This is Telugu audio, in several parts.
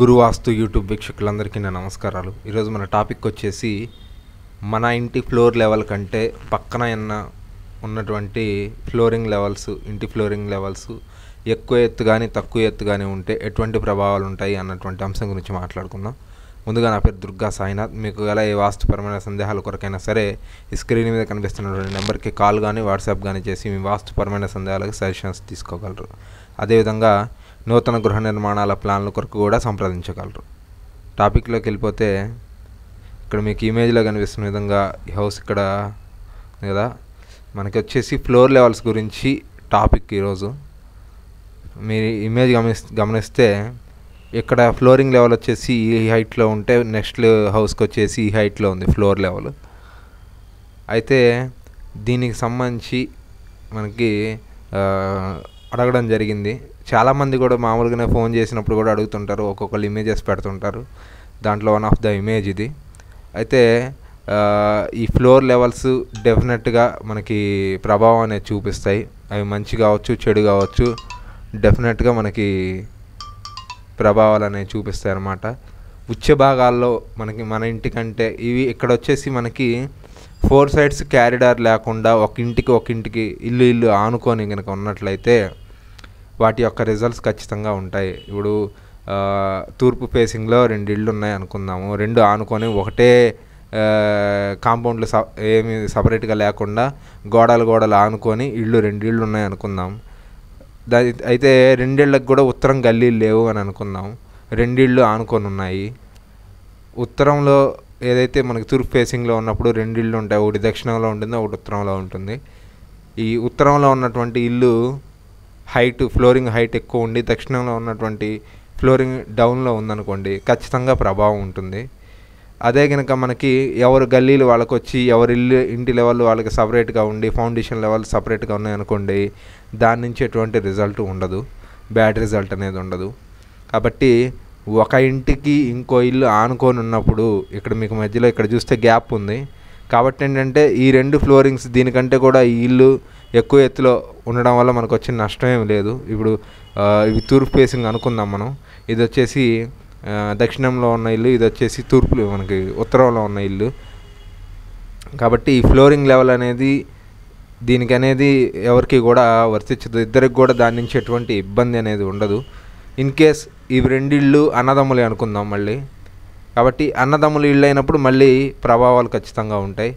గురువాస్తు యూట్యూబ్ వీక్షకులందరికీ నా నమస్కారాలు ఈరోజు మన టాపిక్ వచ్చేసి మన ఇంటి ఫ్లోర్ లెవెల్ కంటే పక్కన ఉన్న ఉన్నటువంటి ఫ్లోరింగ్ లెవెల్స్ ఇంటి ఫ్లోరింగ్ లెవెల్స్ ఎక్కువ ఎత్తు కానీ తక్కువ ఎత్తు కానీ ఉంటే ఎటువంటి ప్రభావాలు ఉంటాయి అన్నటువంటి అంశం గురించి మాట్లాడుకుందాం ముందుగా నా పేరు దుర్గా సాయినాథ్ మీకు గల ఏ వాస్తుపరమైన సందేహాల కొరకైనా సరే ఈ స్క్రీన్ మీద కనిపిస్తున్నటువంటి నెంబర్కి కాల్ కానీ వాట్సాప్ కానీ చేసి మీ వాస్తుపరమైన సందేహాలకు సజెషన్స్ తీసుకోగలరు అదేవిధంగా నూతన గృహ నిర్మాణాల ప్లాన్ల కొరకు కూడా సంప్రదించగలరు టాపిక్లోకి వెళ్ళిపోతే ఇక్కడ మీకు ఇమేజ్లో కనిపిస్తున్న విధంగా ఈ హౌస్ ఇక్కడ కదా మనకి వచ్చేసి ఫ్లోర్ లెవెల్స్ గురించి టాపిక్ ఈరోజు మీ ఇమేజ్ గమని గమనిస్తే ఇక్కడ ఫ్లోరింగ్ లెవెల్ వచ్చేసి ఈ హైట్లో ఉంటే నెక్స్ట్ హౌస్కి వచ్చేసి ఈ హైట్లో ఉంది ఫ్లోర్ లెవెల్ అయితే దీనికి సంబంధించి మనకి అడగడం జరిగింది చాలామంది కూడా మామూలుగానే ఫోన్ చేసినప్పుడు కూడా అడుగుతుంటారు ఒక్కొక్కళ్ళు ఇమేజెస్ పెడుతుంటారు దాంట్లో వన్ ఆఫ్ ద ఇమేజ్ ఇది అయితే ఈ ఫ్లోర్ లెవెల్స్ డెఫినెట్గా మనకి ప్రభావం అనేది చూపిస్తాయి అవి మంచి కావచ్చు చెడు కావచ్చు డెఫినెట్గా మనకి ప్రభావాలు అనేవి చూపిస్తాయి అన్నమాట ఉచ్చ భాగాల్లో మనకి మన ఇంటికంటే ఇవి ఇక్కడ వచ్చేసి మనకి ఫోర్ సైడ్స్ క్యారిడార్ లేకుండా ఒక ఇంటికి ఒక ఇంటికి ఇల్లు ఇల్లు ఆనుకొని కనుక ఉన్నట్లయితే వాటి యొక్క రిజల్ట్స్ ఖచ్చితంగా ఉంటాయి ఇప్పుడు తూర్పు ఫేసింగ్లో రెండు ఇళ్ళు ఉన్నాయి అనుకుందాము రెండు ఆనుకొని ఒకటే కాంపౌండ్లు స ఏమి సపరేట్గా లేకుండా గోడలు గోడలు ఆనుకొని ఇళ్ళు రెండు ఇళ్ళు ఉన్నాయి అనుకుందాం దా అయితే రెండిళ్ళకి కూడా ఉత్తరం గల్లీలు లేవు అని అనుకుందాం రెండిళ్ళు ఆనుకొని ఉన్నాయి ఉత్తరంలో ఏదైతే మనకి తూర్పు ఫేసింగ్లో ఉన్నప్పుడు రెండిళ్ళు ఉంటాయి ఒకటి దక్షిణంలో ఉంటుంది ఒకటి ఉత్తరంలో ఉంటుంది ఈ ఉత్తరంలో ఉన్నటువంటి ఇల్లు హైట్ ఫ్లోరింగ్ హైట్ ఎక్కువ ఉండి దక్షిణంలో ఉన్నటువంటి ఫ్లోరింగ్ డౌన్లో ఉందనుకోండి ఖచ్చితంగా ప్రభావం ఉంటుంది అదే కనుక మనకి ఎవరు గల్లీలు వాళ్ళకి వచ్చి ఎవరు ఇల్లు ఇంటి లెవెల్ వాళ్ళకి సపరేట్గా ఉండి ఫౌండేషన్ లెవెల్ సపరేట్గా ఉన్నాయనుకోండి దాని నుంచి ఎటువంటి రిజల్ట్ ఉండదు బ్యాడ్ రిజల్ట్ అనేది ఉండదు కాబట్టి ఒక ఇంటికి ఇంకో ఇల్లు ఆనుకొని ఉన్నప్పుడు ఇక్కడ మీకు మధ్యలో ఇక్కడ చూస్తే గ్యాప్ ఉంది కాబట్టి ఏంటంటే ఈ రెండు ఫ్లోరింగ్స్ దీనికంటే కూడా ఈ ఇల్లు ఎక్కువ ఎత్తులో ఉండడం వల్ల మనకు వచ్చిన నష్టం లేదు ఇప్పుడు ఇవి తూర్పు ఫేసింగ్ అనుకుందాం మనం ఇది వచ్చేసి దక్షిణంలో ఉన్న ఇల్లు ఇది వచ్చేసి తూర్పులు మనకి ఉత్తరంలో ఉన్న ఇల్లు కాబట్టి ఈ ఫ్లోరింగ్ లెవెల్ అనేది దీనికి అనేది ఎవరికి కూడా వర్తించదు ఇద్దరికి కూడా దాని నుంచి ఎటువంటి ఇబ్బంది అనేది ఉండదు ఇన్ కేస్ ఇవి రెండిళ్ళు అన్నదమ్ములే అనుకుందాం మళ్ళీ కాబట్టి అన్నదమ్ములు ఇళ్ళైనప్పుడు మళ్ళీ ప్రభావాలు ఖచ్చితంగా ఉంటాయి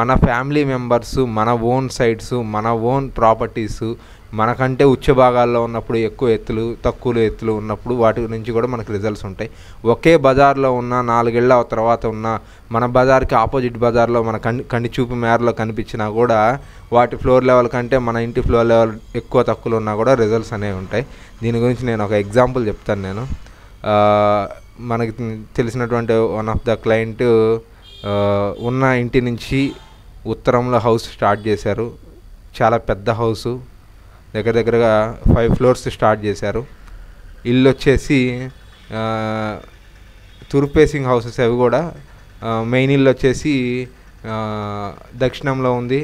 మన ఫ్యామిలీ మెంబర్స్ మన ఓన్ సైట్స్ మన ఓన్ ప్రాపర్టీస్ మనకంటే ఉచ్చ భాగాల్లో ఉన్నప్పుడు ఎక్కువ ఎత్తులు తక్కువ ఎత్తులు ఉన్నప్పుడు వాటి నుంచి కూడా మనకు రిజల్ట్స్ ఉంటాయి ఒకే బజార్లో ఉన్న నాలుగేళ్ల తర్వాత ఉన్న మన బజార్కి ఆపోజిట్ బజార్లో మన కండి కండిచూపు చూపు మేరలో కనిపించినా కూడా వాటి ఫ్లోర్ లెవెల్ కంటే మన ఇంటి ఫ్లోర్ లెవెల్ ఎక్కువ తక్కువలు ఉన్నా కూడా రిజల్ట్స్ అనేవి ఉంటాయి దీని గురించి నేను ఒక ఎగ్జాంపుల్ చెప్తాను నేను మనకి తెలిసినటువంటి వన్ ఆఫ్ ద క్లయింట్ ఉన్న ఇంటి నుంచి ఉత్తరంలో హౌస్ స్టార్ట్ చేశారు చాలా పెద్ద హౌస్ దగ్గర దగ్గరగా ఫైవ్ ఫ్లోర్స్ స్టార్ట్ చేశారు ఇల్లు వచ్చేసి తుర్పేసింగ్ హౌసెస్ అవి కూడా మెయిన్ ఇల్లు వచ్చేసి దక్షిణంలో ఉంది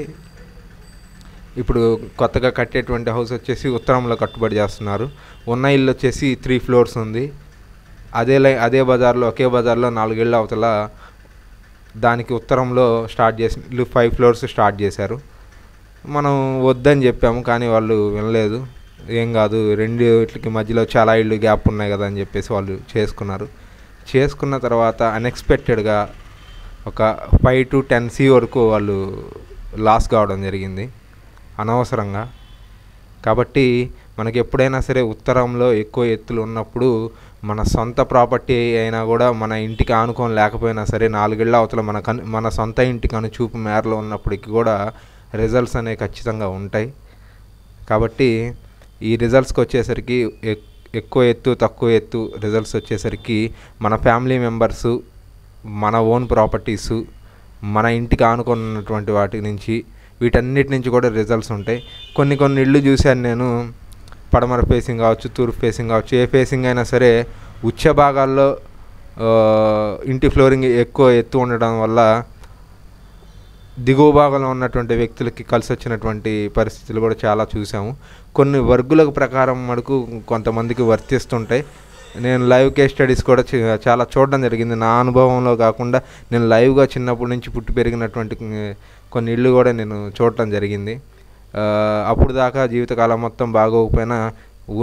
ఇప్పుడు కొత్తగా కట్టేటువంటి హౌస్ వచ్చేసి ఉత్తరంలో కట్టుబడి చేస్తున్నారు ఉన్న ఇల్లు వచ్చేసి త్రీ ఫ్లోర్స్ ఉంది అదే లై అదే బజార్లో ఒకే బజార్లో నాలుగేళ్ళు అవతల దానికి ఉత్తరంలో స్టార్ట్ చేసి ఇల్లు ఫైవ్ ఫ్లోర్స్ స్టార్ట్ చేశారు మనం వద్దని చెప్పాము కానీ వాళ్ళు వినలేదు ఏం కాదు రెండు ఇట్లకి మధ్యలో చాలా ఇళ్ళు గ్యాప్ ఉన్నాయి కదా అని చెప్పేసి వాళ్ళు చేసుకున్నారు చేసుకున్న తర్వాత అన్ఎక్స్పెక్టెడ్గా ఒక ఫైవ్ టు టెన్ సి వరకు వాళ్ళు లాస్ కావడం జరిగింది అనవసరంగా కాబట్టి మనకి ఎప్పుడైనా సరే ఉత్తరంలో ఎక్కువ ఎత్తులు ఉన్నప్పుడు మన సొంత ప్రాపర్టీ అయినా కూడా మన ఇంటికి ఆనుకొని లేకపోయినా సరే నాలుగేళ్ల అవతల మన మన సొంత ఇంటికి అనుచూపు మేరలో ఉన్నప్పటికీ కూడా రిజల్ట్స్ అనేవి ఖచ్చితంగా ఉంటాయి కాబట్టి ఈ రిజల్ట్స్కి వచ్చేసరికి ఎక్కువ ఎత్తు తక్కువ ఎత్తు రిజల్ట్స్ వచ్చేసరికి మన ఫ్యామిలీ మెంబర్స్ మన ఓన్ ప్రాపర్టీస్ మన ఇంటికి ఆనుకున్నటువంటి వాటి నుంచి వీటన్నిటి నుంచి కూడా రిజల్ట్స్ ఉంటాయి కొన్ని కొన్ని ఇళ్ళు చూశాను నేను పడమర ఫేసింగ్ కావచ్చు తూర్పు ఫేసింగ్ కావచ్చు ఏ ఫేసింగ్ అయినా సరే ఉచ్చ భాగాల్లో ఇంటి ఫ్లోరింగ్ ఎక్కువ ఎత్తు ఉండడం వల్ల దిగువ భాగంలో ఉన్నటువంటి వ్యక్తులకి కలిసి వచ్చినటువంటి పరిస్థితులు కూడా చాలా చూసాము కొన్ని వర్గుల ప్రకారం మనకు కొంతమందికి వర్తిస్తుంటాయి నేను లైవ్ కేస్ స్టడీస్ కూడా చాలా చూడడం జరిగింది నా అనుభవంలో కాకుండా నేను లైవ్గా చిన్నప్పటి నుంచి పుట్టి పెరిగినటువంటి కొన్ని ఇళ్ళు కూడా నేను చూడటం జరిగింది అప్పుడు దాకా జీవితకాలం మొత్తం బాగోకపోయినా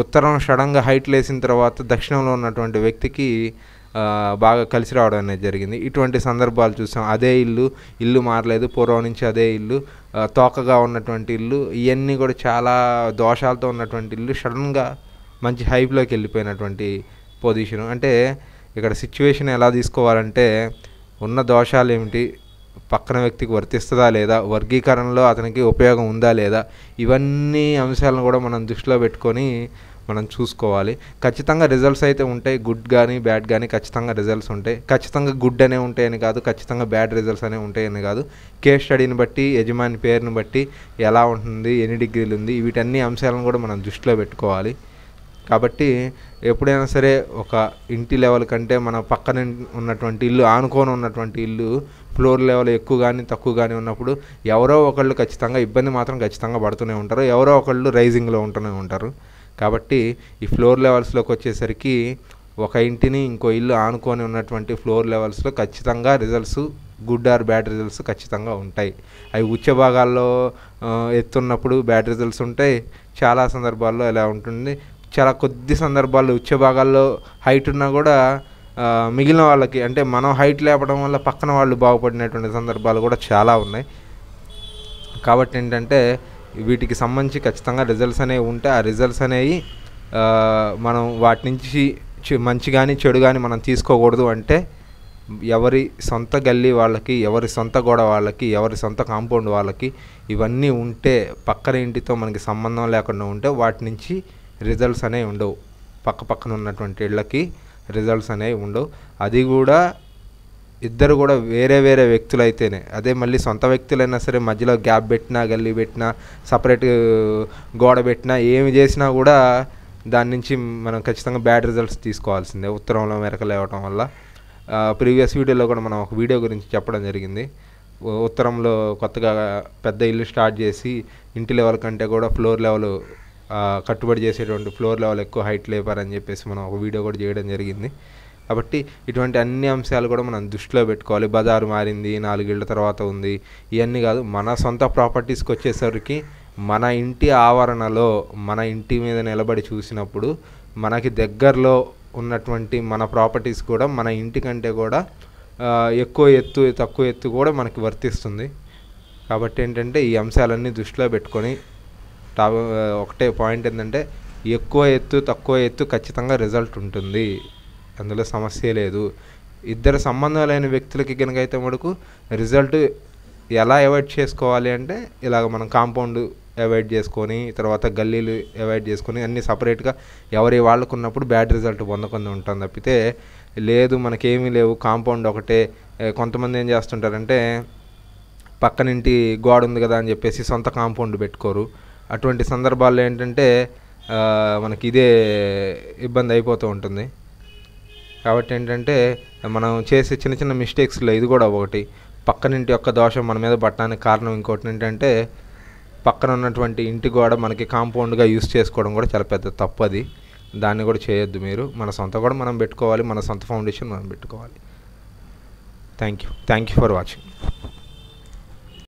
ఉత్తరం సడన్గా హైట్ లేసిన తర్వాత దక్షిణంలో ఉన్నటువంటి వ్యక్తికి బాగా కలిసి రావడం అనేది జరిగింది ఇటువంటి సందర్భాలు చూసాం అదే ఇల్లు ఇల్లు మారలేదు పూర్వం నుంచి అదే ఇల్లు తోకగా ఉన్నటువంటి ఇల్లు ఇవన్నీ కూడా చాలా దోషాలతో ఉన్నటువంటి ఇల్లు సడన్గా మంచి హైప్లోకి వెళ్ళిపోయినటువంటి పొజిషను అంటే ఇక్కడ సిచ్యువేషన్ ఎలా తీసుకోవాలంటే ఉన్న దోషాలు ఏమిటి పక్కన వ్యక్తికి వర్తిస్తుందా లేదా వర్గీకరణలో అతనికి ఉపయోగం ఉందా లేదా ఇవన్నీ అంశాలను కూడా మనం దృష్టిలో పెట్టుకొని మనం చూసుకోవాలి ఖచ్చితంగా రిజల్ట్స్ అయితే ఉంటాయి గుడ్ కానీ బ్యాడ్ కానీ ఖచ్చితంగా రిజల్ట్స్ ఉంటాయి ఖచ్చితంగా గుడ్ అనే ఉంటాయని కాదు ఖచ్చితంగా బ్యాడ్ రిజల్ట్స్ అనే ఉంటాయని కాదు కేస్ స్టడీని బట్టి యజమాని పేరుని బట్టి ఎలా ఉంటుంది ఎన్ని డిగ్రీలు ఉంది వీటన్ని అంశాలను కూడా మనం దృష్టిలో పెట్టుకోవాలి కాబట్టి ఎప్పుడైనా సరే ఒక ఇంటి లెవెల్ కంటే మన పక్కన ఉన్నటువంటి ఇల్లు ఆనుకొని ఉన్నటువంటి ఇల్లు ఫ్లోర్ లెవెల్ ఎక్కువ కానీ తక్కువ కానీ ఉన్నప్పుడు ఎవరో ఒకళ్ళు ఖచ్చితంగా ఇబ్బంది మాత్రం ఖచ్చితంగా పడుతూనే ఉంటారు ఎవరో ఒకళ్ళు రైజింగ్లో ఉంటూనే ఉంటారు కాబట్టి ఈ ఫ్లోర్ లెవెల్స్లోకి వచ్చేసరికి ఒక ఇంటిని ఇంకో ఇల్లు ఆనుకొని ఉన్నటువంటి ఫ్లోర్ లెవెల్స్లో ఖచ్చితంగా results good or bad results ఖచ్చితంగా ఉంటాయి అవి ఉచ్చ భాగాల్లో ఎత్తున్నప్పుడు బ్యాడ్ రిజల్ట్స్ ఉంటాయి చాలా సందర్భాల్లో ఎలా ఉంటుంది చాలా కొద్ది సందర్భాల్లో వచ్చే భాగాల్లో హైట్ ఉన్నా కూడా మిగిలిన వాళ్ళకి అంటే మనం హైట్ లేపడం వల్ల పక్కన వాళ్ళు బాగుపడినటువంటి సందర్భాలు కూడా చాలా ఉన్నాయి కాబట్టి ఏంటంటే వీటికి సంబంధించి ఖచ్చితంగా రిజల్ట్స్ అనేవి ఉంటే ఆ రిజల్ట్స్ అనేవి మనం వాటి నుంచి మంచి కానీ చెడు కానీ మనం తీసుకోకూడదు అంటే ఎవరి సొంత గల్లీ వాళ్ళకి ఎవరి సొంత గోడ వాళ్ళకి ఎవరి సొంత కాంపౌండ్ వాళ్ళకి ఇవన్నీ ఉంటే పక్కన ఇంటితో మనకి సంబంధం లేకుండా ఉంటే వాటి నుంచి రిజల్ట్స్ అనేవి ఉండవు పక్క పక్కన ఉన్నటువంటి ఇళ్ళకి రిజల్ట్స్ అనేవి ఉండవు అది కూడా ఇద్దరు కూడా వేరే వేరే వ్యక్తులు అయితేనే అదే మళ్ళీ సొంత వ్యక్తులైనా సరే మధ్యలో గ్యాప్ పెట్టినా గల్లీ పెట్టినా సపరేట్ గోడ పెట్టినా ఏమి చేసినా కూడా దాని నుంచి మనం ఖచ్చితంగా బ్యాడ్ రిజల్ట్స్ తీసుకోవాల్సిందే ఉత్తరంలో మెరక లేవటం వల్ల ప్రీవియస్ వీడియోలో కూడా మనం ఒక వీడియో గురించి చెప్పడం జరిగింది ఉత్తరంలో కొత్తగా పెద్ద ఇల్లు స్టార్ట్ చేసి ఇంటి లెవెల్ కంటే కూడా ఫ్లోర్ లెవెల్ కట్టుబడి చేసేటువంటి ఫ్లోర్ లెవెల్ ఎక్కువ హైట్ లేపారని చెప్పేసి మనం ఒక వీడియో కూడా చేయడం జరిగింది కాబట్టి ఇటువంటి అన్ని అంశాలు కూడా మనం దృష్టిలో పెట్టుకోవాలి బజారు మారింది నాలుగేళ్ల తర్వాత ఉంది ఇవన్నీ కాదు మన సొంత ప్రాపర్టీస్కి వచ్చేసరికి మన ఇంటి ఆవరణలో మన ఇంటి మీద నిలబడి చూసినప్పుడు మనకి దగ్గరలో ఉన్నటువంటి మన ప్రాపర్టీస్ కూడా మన ఇంటి కంటే కూడా ఎక్కువ ఎత్తు తక్కువ ఎత్తు కూడా మనకి వర్తిస్తుంది కాబట్టి ఏంటంటే ఈ అంశాలన్నీ దృష్టిలో పెట్టుకొని టాప్ ఒకటే పాయింట్ ఏంటంటే ఎక్కువ ఎత్తు తక్కువ ఎత్తు ఖచ్చితంగా రిజల్ట్ ఉంటుంది అందులో సమస్య లేదు ఇద్దరు సంబంధం లేని వ్యక్తులకి కనుకైతే మటుకు రిజల్ట్ ఎలా అవాయిడ్ చేసుకోవాలి అంటే ఇలాగ మనం కాంపౌండ్ అవాయిడ్ చేసుకొని తర్వాత గల్లీలు అవాయిడ్ చేసుకొని అన్నీ సపరేట్గా ఎవరి వాళ్ళకున్నప్పుడు బ్యాడ్ రిజల్ట్ పొందకుండా ఉంటుంది తప్పితే లేదు మనకేమీ లేవు కాంపౌండ్ ఒకటే కొంతమంది ఏం చేస్తుంటారంటే పక్కనింటి గోడ ఉంది కదా అని చెప్పేసి సొంత కాంపౌండ్ పెట్టుకోరు అటువంటి సందర్భాల్లో ఏంటంటే మనకి ఇదే ఇబ్బంది అయిపోతూ ఉంటుంది కాబట్టి ఏంటంటే మనం చేసే చిన్న చిన్న మిస్టేక్స్లో ఇది కూడా ఒకటి పక్కనింటి యొక్క దోషం మన మీద పట్టడానికి కారణం ఇంకోటి ఏంటంటే పక్కన ఉన్నటువంటి ఇంటి గోడ మనకి కాంపౌండ్గా యూస్ చేసుకోవడం కూడా చాలా పెద్ద తప్పు అది దాన్ని కూడా చేయొద్దు మీరు మన సొంత కూడా మనం పెట్టుకోవాలి మన సొంత ఫౌండేషన్ మనం పెట్టుకోవాలి thank you thank you for watching